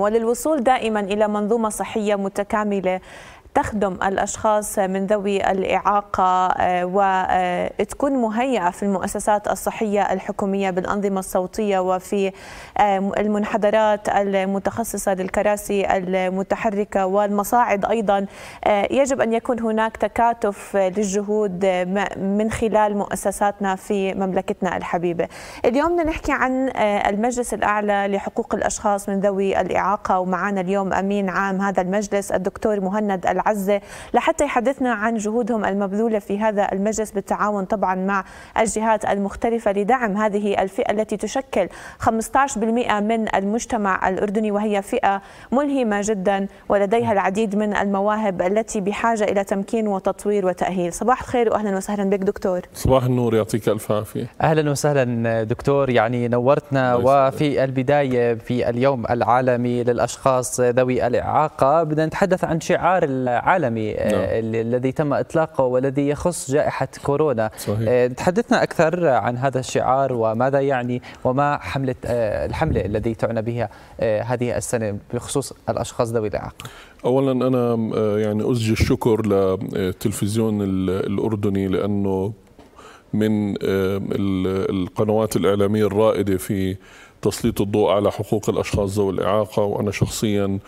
وللوصول دائما إلى منظومة صحية متكاملة تخدم الأشخاص من ذوي الإعاقة آه، وتكون آه، مهيئة في المؤسسات الصحية الحكومية بالأنظمة الصوتية وفي المنحدرات المتخصصة للكراسي المتحركة والمصاعد أيضا آه، يجب أن يكون هناك تكاتف للجهود من خلال مؤسساتنا في مملكتنا الحبيبة اليوم بدنا نحكي عن المجلس الأعلى لحقوق الأشخاص من ذوي الإعاقة ومعنا اليوم أمين عام هذا المجلس الدكتور مهند العام عزة لحتى يحدثنا عن جهودهم المبذولة في هذا المجلس بالتعاون طبعا مع الجهات المختلفة لدعم هذه الفئة التي تشكل 15% من المجتمع الأردني وهي فئة ملهمة جدا ولديها العديد من المواهب التي بحاجة إلى تمكين وتطوير وتأهيل صباح الخير وأهلا وسهلا بك دكتور صباح النور يعطيك ألف عافية أهلا وسهلا دكتور يعني نورتنا وفي البداية في اليوم العالمي للأشخاص ذوي الإعاقة بدنا نتحدث عن شعار عالمي آه، نعم. الذي تم اطلاقه والذي يخص جائحه كورونا صحيح. آه، تحدثنا اكثر عن هذا الشعار وماذا يعني وما حمله آه، الحمله الذي تعنى بها هذه السنه بخصوص الاشخاص ذوي الاعاقه اولا انا يعني اسجي الشكر للتلفزيون الاردني لانه من القنوات الاعلاميه الرائده في تسليط الضوء على حقوق الاشخاص ذوي الاعاقه وانا شخصيا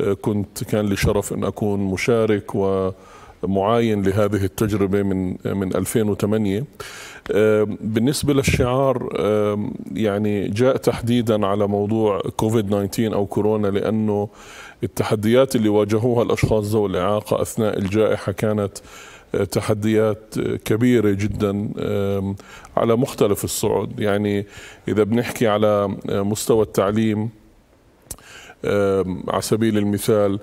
آه، كنت كان لي شرف أن أكون مشارك و معاين لهذه التجربة من آه، من 2008 آه، بالنسبة للشعار يعني جاء تحديدا على موضوع كوفيد 19 أو كورونا لأنه التحديات اللي واجهوها الأشخاص ذوي الإعاقة أثناء الجائحة كانت تحديات كبيرة جدا على مختلف الصعد يعني إذا بنحكي على مستوى التعليم على سبيل المثال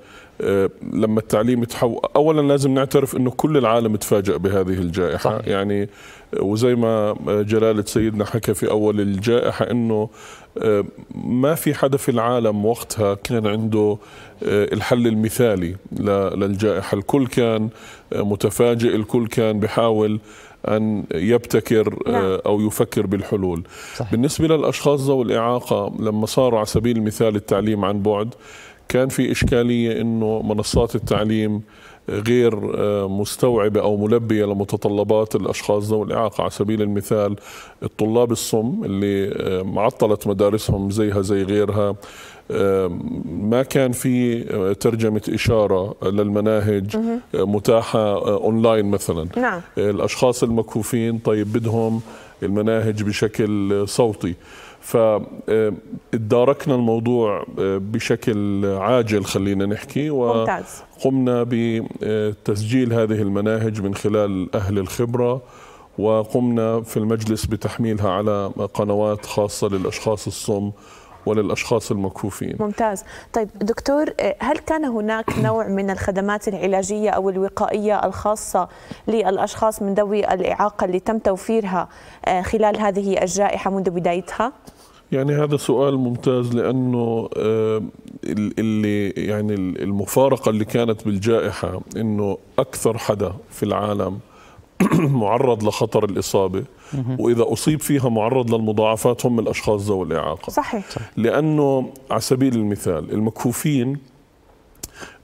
لما التعليم تحول اولا لازم نعترف انه كل العالم تفاجأ بهذه الجائحه صحيح. يعني وزي ما جلاله سيدنا حكى في اول الجائحه انه ما في حدا في العالم وقتها كان عنده آه، الحل المثالي للجائحه الكل كان آه، متفاجئ الكل كان بحاول أن يبتكر آه، نعم. أو يفكر بالحلول صحيح. بالنسبة للأشخاص ذوي الإعاقة لما صاروا على سبيل المثال التعليم عن بعد كان في إشكالية أنه منصات التعليم غير آه، مستوعبة أو ملبية لمتطلبات الأشخاص ذوي الإعاقة على سبيل المثال الطلاب الصم اللي آه، معطلت مدارسهم زيها زي غيرها ما كان في ترجمة إشارة للمناهج متاحة آه، أونلاين مثلا نعم. الأشخاص المكفوفين طيب بدهم المناهج بشكل صوتي فاداركنا الموضوع آه، بشكل عاجل خلينا نحكي وقمنا بتسجيل آه، هذه المناهج من خلال أهل الخبرة وقمنا في المجلس بتحميلها على قنوات خاصة للأشخاص الصم وللأشخاص المكفوفين ممتاز طيب دكتور هل كان هناك نوع من الخدمات العلاجية أو الوقائية الخاصة للأشخاص من ذوي الإعاقة اللي تم توفيرها آه، خلال هذه الجائحة منذ بدايتها؟ يعني هذا سؤال ممتاز لانه آه، اللي يعني المفارقه اللي كانت بالجائحه انه اكثر حدا في العالم معرض لخطر الإصابة وإذا أصيب فيها معرض للمضاعفات هم الأشخاص ذوي الإعاقة صحيح لأنه على سبيل المثال المكفوفين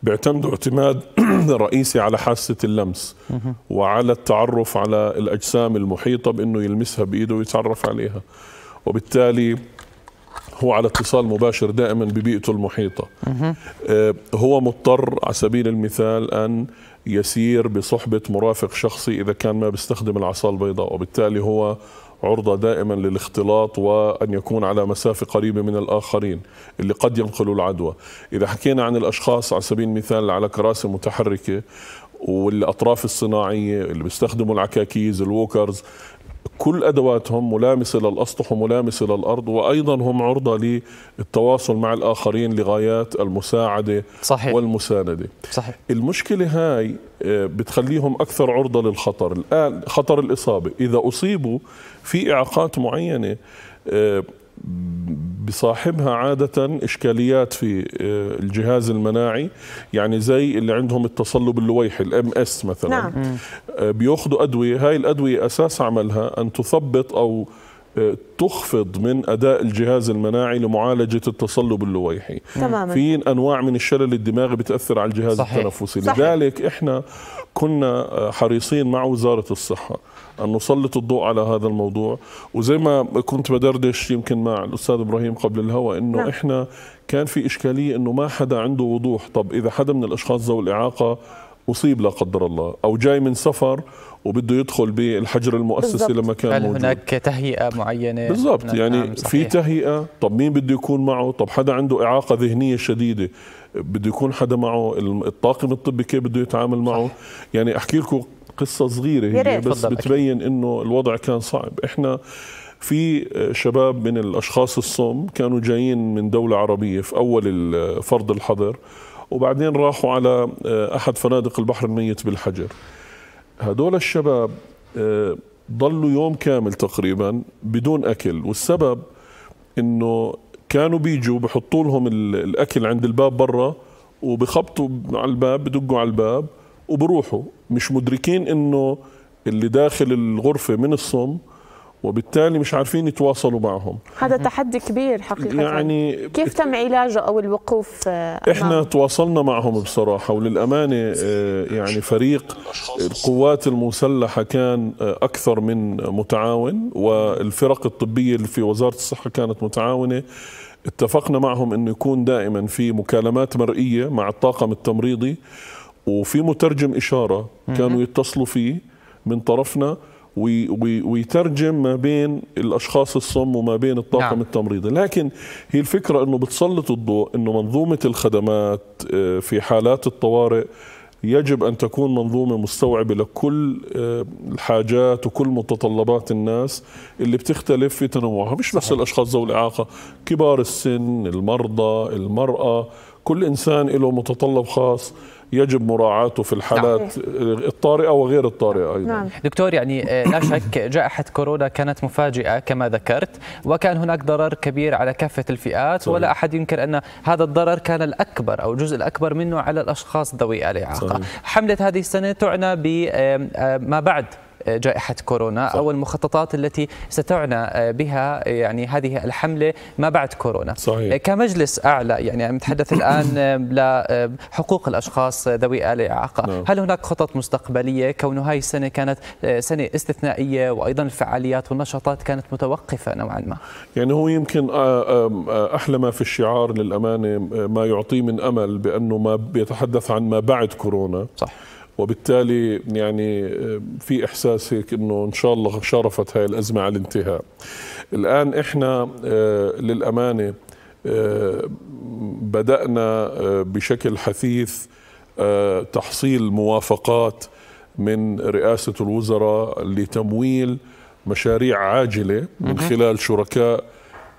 بيعتمدوا اعتماد رئيسي على حاسة اللمس وعلى التعرف على الأجسام المحيطة بأنه يلمسها بإيده ويتعرف عليها وبالتالي هو على اتصال مباشر دائما ببيئته المحيطة آه، هو مضطر على سبيل المثال أن يسير بصحبة مرافق شخصي إذا كان ما بيستخدم العصا البيضاء وبالتالي هو عرضة دائما للاختلاط وأن يكون على مسافة قريبة من الآخرين اللي قد ينقلوا العدوى إذا حكينا عن الأشخاص على سبيل المثال على كراسي متحركة والاطراف الصناعيه اللي بيستخدموا العكاكيز الووكرز كل ادواتهم ملامسه للاسطح وملامسه للارض وايضا هم عرضه للتواصل مع الاخرين لغايات المساعده صحيح. والمسانده صحيح. المشكله هاي آه، بتخليهم اكثر عرضه للخطر الان خطر الاصابه اذا اصيبوا في اعاقات معينه آه، بصاحبها عادة إشكاليات في آه، الجهاز المناعي يعني زي اللي عندهم التصلب اللويحي الام اس مثلا نعم. آه، بياخذوا أدوية هاي الأدوية أساس عملها أن تثبط أو تخفض من اداء الجهاز المناعي لمعالجه التصلب اللويحي تماما في انواع من الشلل الدماغي بتاثر على الجهاز صحيح. التنفسي صحيح. لذلك احنا كنا آه، حريصين مع وزاره الصحه ان نسلط الضوء على هذا الموضوع وزي ما كنت بدردش يمكن مع الاستاذ ابراهيم قبل الهوى انه نعم. احنا كان في اشكاليه انه ما حدا عنده وضوح طب اذا حدا من الاشخاص ذوي الاعاقه اصيب لا قدر الله او جاي من سفر وبده يدخل بالحجر المؤسسي لما كان هل موجود. هناك تهيئه معينه بالضبط نعم، يعني نعم في تهيئه طب مين بده يكون معه طب حدا عنده اعاقه ذهنيه شديده بده يكون حدا معه الطاقم الطبي كيف بده يتعامل معه صح. يعني احكي لكم قصه صغيره هي بس بتبين انه الوضع كان صعب احنا في شباب من الاشخاص الصم كانوا جايين من دوله عربيه في اول فرض الحظر وبعدين راحوا على احد فنادق البحر الميت بالحجر هدول الشباب آه، ضلوا يوم كامل تقريبا بدون اكل والسبب انه كانوا بيجوا بحطوا لهم الاكل عند الباب برا وبخبطوا على الباب بدقوا على الباب وبروحوا مش مدركين انه اللي داخل الغرفه من الصم وبالتالي مش عارفين يتواصلوا معهم هذا تحدي كبير حقيقة يعني كيف تم علاجه أو الوقوف آه، أمام؟ إحنا تواصلنا معهم بصراحة وللأمانة آه، يعني فريق القوات المسلحة كان آه، أكثر من متعاون والفرق الطبية اللي في وزارة الصحة كانت متعاونة اتفقنا معهم أنه يكون دائما في مكالمات مرئية مع الطاقم التمريضي وفي مترجم إشارة كانوا يتصلوا فيه من طرفنا ويترجم ما بين الاشخاص الصم وما بين الطاقم نعم. التمريضي لكن هي الفكره انه بتسلط الضوء انه منظومه الخدمات آه، في حالات الطوارئ يجب ان تكون منظومه مستوعبه لكل آه، الحاجات وكل متطلبات الناس اللي بتختلف في تنوعها مش بس الاشخاص ذوي الاعاقه كبار السن المرضى المراه كل انسان له متطلب خاص يجب مراعاته في الحالات نعم. الطارئه وغير الطارئه ايضا نعم. دكتور يعني آه، لا شك جائحه كورونا كانت مفاجئه كما ذكرت وكان هناك ضرر كبير على كافه الفئات صحيح. ولا احد ينكر ان هذا الضرر كان الاكبر او الجزء الاكبر منه على الاشخاص ذوي الاعاقه حمله هذه السنه تعنى بما بعد جائحة كورونا صح. أو المخططات التي ستعنى آه، بها يعني هذه الحملة ما بعد كورونا صحيح. آه، كمجلس أعلى يعني نتحدث الآن آه، لحقوق الأشخاص ذوي الإعاقة نعم. هل هناك خطط مستقبلية كون هاي السنة كانت سنة استثنائية وأيضا الفعاليات والنشاطات كانت متوقفة نوعا ما يعني هو يمكن أحلى ما في الشعار للأمانة ما يعطيه من أمل بأنه ما بيتحدث عن ما بعد كورونا صح وبالتالي يعني آه، في احساس هيك انه ان شاء الله شرفت هاي الازمه على الانتهاء. الان احنا آه، للامانه آه، بدانا بشكل حثيث تحصيل موافقات من رئاسه الوزراء لتمويل مشاريع عاجله من خلال شركاء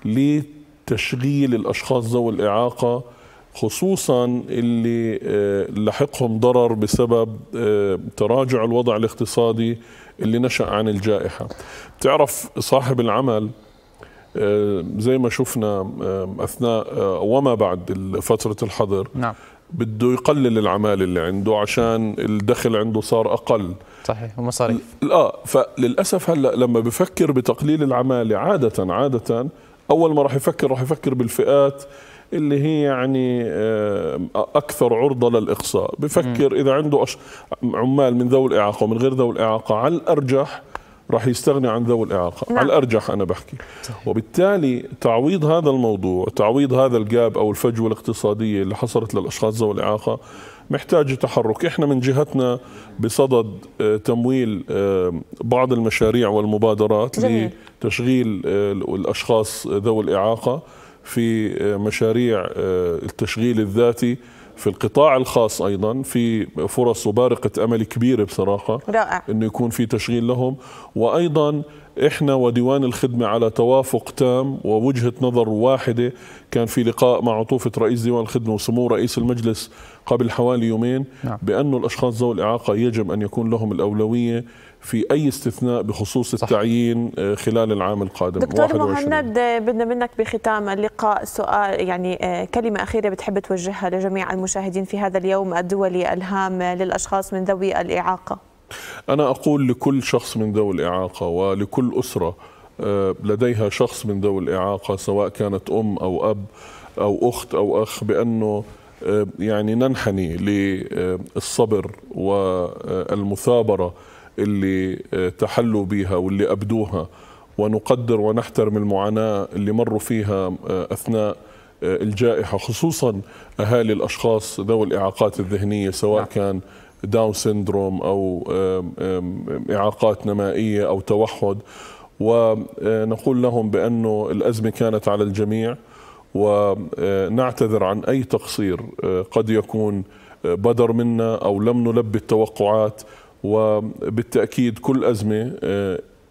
لتشغيل الاشخاص ذوي الاعاقه خصوصا اللي آه، لحقهم ضرر بسبب آه، تراجع الوضع الاقتصادي اللي نشأ عن الجائحة تعرف صاحب العمل آه، زي ما شفنا أثناء وما بعد فترة الحظر نعم. بده يقلل العمالة اللي عنده عشان الدخل عنده صار أقل صحيح ومصاري اه فللأسف هلأ لما بفكر بتقليل العمالة عادة عادة أول ما راح يفكر راح يفكر بالفئات اللي هي يعني آه، اكثر عرضه للاقصاء بفكر اذا عنده عمال من ذوي الاعاقه ومن غير ذوي الاعاقه على الارجح راح يستغني عن ذوي الإعاقة نعم. على الأرجح أنا بحكي وبالتالي تعويض هذا الموضوع تعويض هذا الجاب أو الفجوة الاقتصادية اللي حصلت للأشخاص ذوي الإعاقة محتاج تحرك احنا من جهتنا بصدد آه، تمويل آه، بعض المشاريع والمبادرات جميل. لتشغيل الأشخاص ذوي الإعاقة في آه، مشاريع آه، التشغيل الذاتي في القطاع الخاص ايضا في فرص وبارقه امل كبيره بصراحه رائع انه يكون في تشغيل لهم وايضا احنا وديوان الخدمه على توافق تام ووجهه نظر واحده كان في لقاء مع عطوفه رئيس ديوان الخدمه وسمو رئيس المجلس قبل حوالي يومين نعم. بانه الاشخاص ذوي الاعاقه يجب ان يكون لهم الاولويه في اي استثناء بخصوص صح. التعيين آه، خلال العام القادم دكتور مهند آه، بدنا منك بختام اللقاء سؤال يعني آه، كلمه اخيره بتحب توجهها لجميع المشاهدين في هذا اليوم الدولي الهام للاشخاص من ذوي الاعاقه أنا أقول لكل شخص من ذوي الإعاقة ولكل أسرة آه، لديها شخص من ذوي الإعاقة سواء كانت أم أو أب أو أخت أو أخ بأنه آه، يعني ننحني للصبر والمثابرة اللي آه، تحلوا بها واللي أبدوها ونقدر ونحترم المعاناة اللي مروا فيها أثناء الجائحة خصوصا أهالي الأشخاص ذوي الإعاقات الذهنية سواء نعم. كان داون سيندروم او اعاقات نمائيه او توحد ونقول آه، لهم بانه الازمه كانت على الجميع ونعتذر آه، عن اي تقصير آه، قد يكون بدر منا او لم نلبي التوقعات وبالتاكيد كل ازمه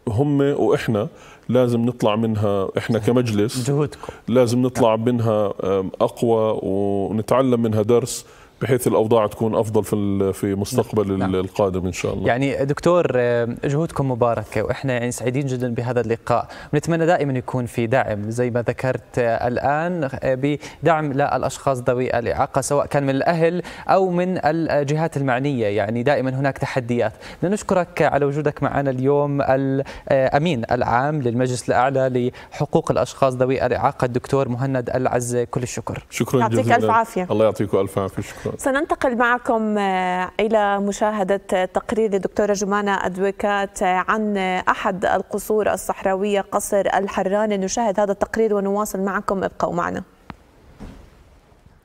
هم واحنا لازم نطلع منها احنا كمجلس جهودكم لازم نطلع منها اقوى ونتعلم منها درس بحيث الاوضاع تكون افضل في في مستقبل نعم. القادم ان شاء الله يعني دكتور آه، جهودكم مباركه واحنا يعني سعيدين جدا بهذا اللقاء بنتمنى دائما يكون في دعم زي ما ذكرت آه، الان آه، بدعم للاشخاص ذوي الاعاقه سواء كان من الاهل او من الجهات المعنيه يعني دائما هناك تحديات نشكرك على وجودك معنا اليوم الامين العام للمجلس الاعلى لحقوق الاشخاص ذوي الاعاقه الدكتور مهند العز كل الشكر شكرا جزيلا يعطيك الف عافيه الله يعطيكم الف عافيه شكرا سننتقل معكم آه، إلى مشاهدة تقرير الدكتورة جمانة أدوكات آه، عن أحد القصور الصحراوية قصر الحران نشاهد هذا التقرير ونواصل معكم ابقوا معنا